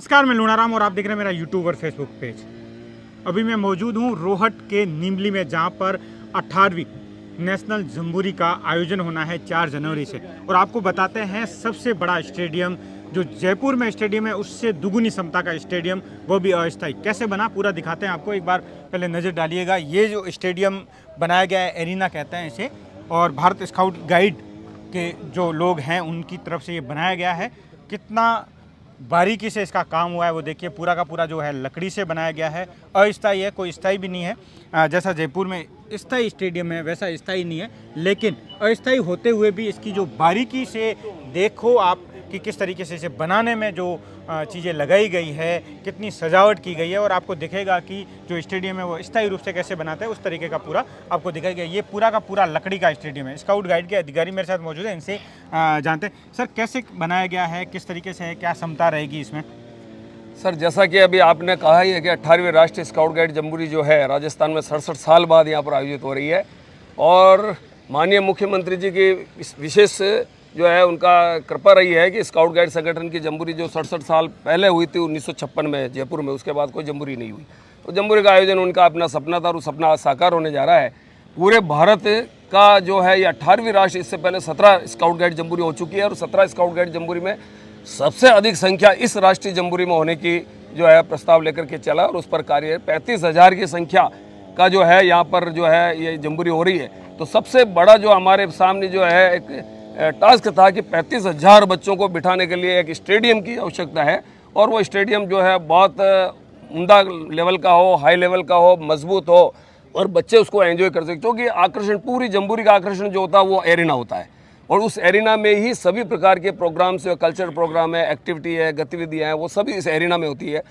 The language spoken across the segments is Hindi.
नमस्कार मैं लूणाराम और आप देख रहे हैं मेरा यूट्यूब और फेसबुक पेज अभी मैं मौजूद हूँ रोहट के नीमली में जहाँ पर 18वीं नेशनल जम्बूरी का आयोजन होना है 4 जनवरी से और आपको बताते हैं सबसे बड़ा स्टेडियम जो जयपुर में स्टेडियम है उससे दुगुनी क्षमता का स्टेडियम वो भी अस्थायी कैसे बना पूरा दिखाते हैं आपको एक बार पहले नज़र डालिएगा ये जो स्टेडियम बनाया गया है एरिना कहते हैं इसे और भारत स्काउट गाइड के जो लोग हैं उनकी तरफ से ये बनाया गया है कितना बारीकी से इसका काम हुआ है वो देखिए पूरा का पूरा जो है लकड़ी से बनाया गया है अस्थाई है कोई स्थाई भी नहीं है जैसा जयपुर में स्थाई स्टेडियम है वैसा स्थाई नहीं है लेकिन अस्थाई होते हुए भी इसकी जो बारीकी से देखो आप कि किस तरीके से इसे बनाने में जो चीज़ें लगाई गई है कितनी सजावट की गई है और आपको दिखेगा कि जो स्टेडियम है वो स्थायी रूप से कैसे बनाते हैं उस तरीके का पूरा आपको दिखाई गया ये पूरा का पूरा लकड़ी का स्टेडियम है स्काउट गाइड के अधिकारी मेरे साथ मौजूद है इनसे जानते हैं सर कैसे बनाया गया है किस तरीके से है क्या क्षमता रहेगी इसमें सर जैसा कि अभी आपने कहा ही है कि अट्ठारहवीं राष्ट्रीय स्काउट गाइड जम्बूरी जो है राजस्थान में सड़सठ साल बाद यहाँ पर आयोजित हो रही है और माननीय मुख्यमंत्री जी की विशेष जो है उनका कृपा रही है कि स्काउट गाइड संगठन की जम्बूरी जो सड़सठ साल पहले हुई थी उन्नीस में जयपुर में उसके बाद कोई जम्बूरी नहीं हुई तो जम्बूरी का आयोजन उनका अपना सपना था और सपना साकार होने जा रहा है पूरे भारत का जो है ये अट्ठारहवीं राष्ट्र इससे पहले सत्रह स्काउट गाइड जम्बूरी हो चुकी है और सत्रह स्काउट गाइड जम्बूरी में सबसे अधिक संख्या इस राष्ट्रीय जम्बूरी में होने की जो है प्रस्ताव लेकर के चला और उस पर कार्य पैंतीस हज़ार की संख्या का जो है यहाँ पर जो है ये जम्बूरी हो रही है तो सबसे बड़ा जो हमारे सामने जो है एक टास्क था कि पैंतीस हज़ार बच्चों को बिठाने के लिए एक स्टेडियम की आवश्यकता है और वो स्टेडियम जो है बहुत उमदा लेवल का हो हाई लेवल का हो मजबूत हो और बच्चे उसको एंजॉय कर सकें क्योंकि आकर्षण पूरी जम्बूरी का आकर्षण जो होता है वो एरिना होता है और उस एरिना में ही सभी प्रकार के प्रोग्राम्स कल्चर प्रोग्राम है एक्टिविटी है गतिविधियाँ हैं वो सभी इस एरिना में होती है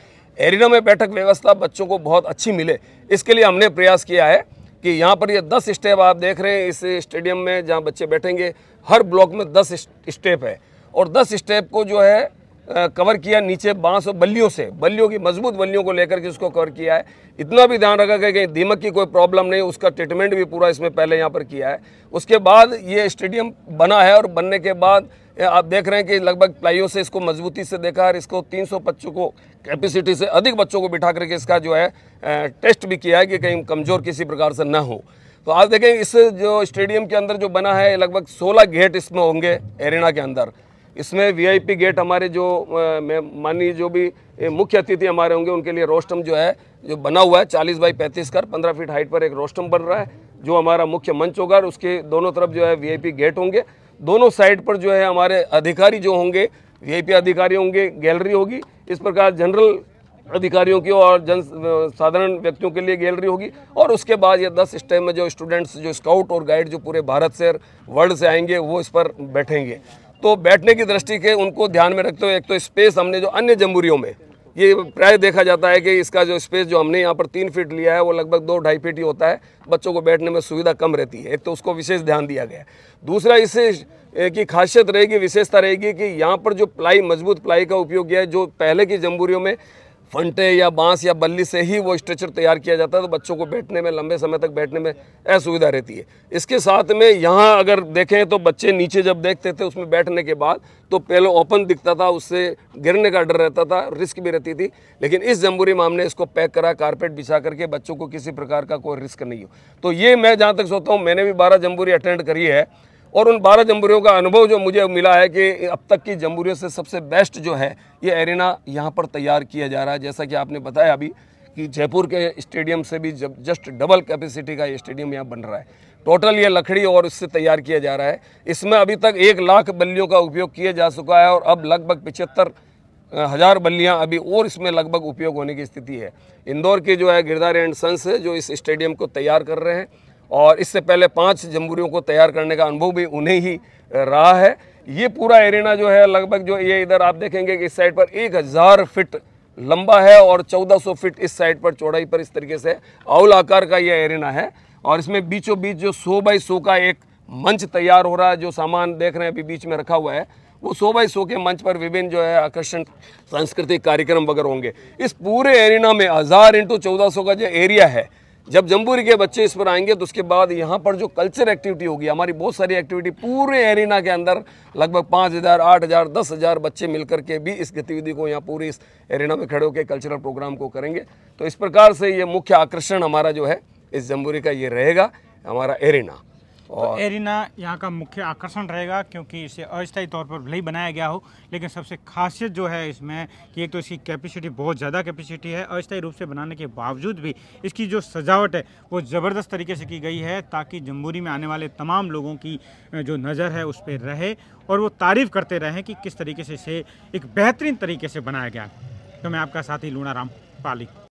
एरिना में बैठक व्यवस्था बच्चों को बहुत अच्छी मिले इसके लिए हमने प्रयास किया है कि यहाँ पर ये दस स्टेप आप देख रहे हैं इस स्टेडियम में जहाँ बच्चे बैठेंगे हर ब्लॉक में दस स्टेप है और दस स्टेप को जो है कवर किया नीचे बांस और बल्लियों से बल्लियों की मजबूत बल्लियों को लेकर के उसको कवर किया है इतना भी ध्यान रखा गया कि दीमक की कोई प्रॉब्लम नहीं उसका ट्रीटमेंट भी पूरा इसमें पहले यहाँ पर किया है उसके बाद ये स्टेडियम बना है और बनने के बाद आप देख रहे हैं कि लगभग प्लाइयों से इसको मजबूती से देखा और इसको 300 बच्चों को कैपेसिटी से अधिक बच्चों को बिठा करके इसका जो है टेस्ट भी किया है कि कहीं कमज़ोर किसी प्रकार से ना हो तो आप देखें इस जो स्टेडियम के अंदर जो बना है लगभग सोलह गेट इसमें होंगे एरिना के अंदर इसमें वीआईपी गेट हमारे जो माननीय जो भी मुख्य अतिथि हमारे होंगे उनके लिए रोस्टम जो है जो बना हुआ है चालीस बाई पैंतीस कर पंद्रह फीट हाइट पर एक रोस्टम बन रहा है जो हमारा मुख्य मंच होगा और उसके दोनों तरफ जो है वीआईपी गेट होंगे दोनों साइड पर जो है हमारे अधिकारी जो होंगे वी अधिकारी होंगे गैलरी होगी इस प्रकार जनरल अधिकारियों की और जन साधारण व्यक्तियों के लिए गैलरी होगी और उसके बाद ये दस स्टेम में जो स्टूडेंट्स जो स्काउट और गाइड जो पूरे भारत से वर्ल्ड से आएंगे वो इस पर बैठेंगे तो बैठने की दृष्टि के उनको ध्यान में रखते हुए एक तो स्पेस हमने जो अन्य जमहूरियों में ये प्राय देखा जाता है कि इसका जो स्पेस जो हमने यहाँ पर तीन फीट लिया है वो लगभग दो ढाई फीट ही होता है बच्चों को बैठने में सुविधा कम रहती है एक तो उसको विशेष ध्यान दिया गया दूसरा इससे की खासियत रहेगी विशेषता रहेगी कि यहाँ पर जो प्लाई मजबूत प्लाई का उपयोग किया है जो पहले की जम्बूरियों में फंटे या बांस या बल्ली से ही वो स्ट्रेचर तैयार किया जाता है तो बच्चों को बैठने में लंबे समय तक बैठने में असुविधा रहती है इसके साथ में यहाँ अगर देखें तो बच्चे नीचे जब देखते थे उसमें बैठने के बाद तो पहले ओपन दिखता था उससे गिरने का डर रहता था रिस्क भी रहती थी लेकिन इस जम्बूरी माम ने इसको पैक करा कारपेट बिछा करके बच्चों को किसी प्रकार का कोई रिस्क नहीं हो तो ये मैं जहाँ तक सोचता हूँ मैंने भी बारह जम्बूरी अटेंड करी है और उन बारह जमहूरियों का अनुभव जो मुझे मिला है कि अब तक की जमहूरियों से सबसे बेस्ट जो है ये एरिना यहाँ पर तैयार किया जा रहा है जैसा कि आपने बताया अभी कि जयपुर के स्टेडियम से भी जब जस्ट डबल कैपेसिटी का ये स्टेडियम यहाँ बन रहा है टोटल ये लकड़ी और इससे तैयार किया जा रहा है इसमें अभी तक एक लाख बल्लियों का उपयोग किया जा चुका है और अब लगभग पिछहत्तर हज़ार बल्लियाँ अभी और इसमें लगभग उपयोग होने की स्थिति है इंदौर के जो है गिरधारी एंड सन्स जो इस स्टेडियम को तैयार कर रहे हैं और इससे पहले पांच जमहूरियों को तैयार करने का अनुभव भी उन्हें ही रहा है ये पूरा एरिना जो है लगभग जो ये इधर आप देखेंगे कि इस साइड पर एक हज़ार फिट लंबा है और 1400 फीट इस साइड पर चौड़ाई पर इस तरीके से आउल आकार का ये एरिना है और इसमें बीचों बीच जो सो बाई सो का एक मंच तैयार हो रहा है जो सामान देख रहे हैं अभी बीच में रखा हुआ है वो सो बाई सो के मंच पर विभिन्न जो है आकर्षण सांस्कृतिक कार्यक्रम वगैरह होंगे इस पूरे एरिना में हज़ार इंटू चौदह सौ का जो एरिया है जब जम्बूरी के बच्चे इस पर आएंगे तो उसके बाद यहाँ पर जो कल्चर एक्टिविटी होगी हमारी बहुत सारी एक्टिविटी पूरे एरिना के अंदर लगभग पाँच हज़ार आठ हज़ार दस हज़ार बच्चे मिलकर के भी इस गतिविधि को यहाँ पूरी इस एरिना में खड़े होकर कल्चरल प्रोग्राम को करेंगे तो इस प्रकार से ये मुख्य आकर्षण हमारा जो है इस जम्बूरी का ये रहेगा हमारा एरिना तो और तो एरिना यहाँ का मुख्य आकर्षण रहेगा क्योंकि इसे अस्थायी तौर पर भले ही बनाया गया हो लेकिन सबसे खासियत जो है इसमें कि एक तो इसकी कैपेसिटी बहुत ज़्यादा कैपेसिटी है अस्थायी रूप से बनाने के बावजूद भी इसकी जो सजावट है वो ज़बरदस्त तरीके से की गई है ताकि जम्बूरी में आने वाले तमाम लोगों की जो नज़र है उस पर रहे और वो तारीफ़ करते रहें कि किस तरीके से इसे एक बेहतरीन तरीके से बनाया गया तो मैं आपका साथी राम पाली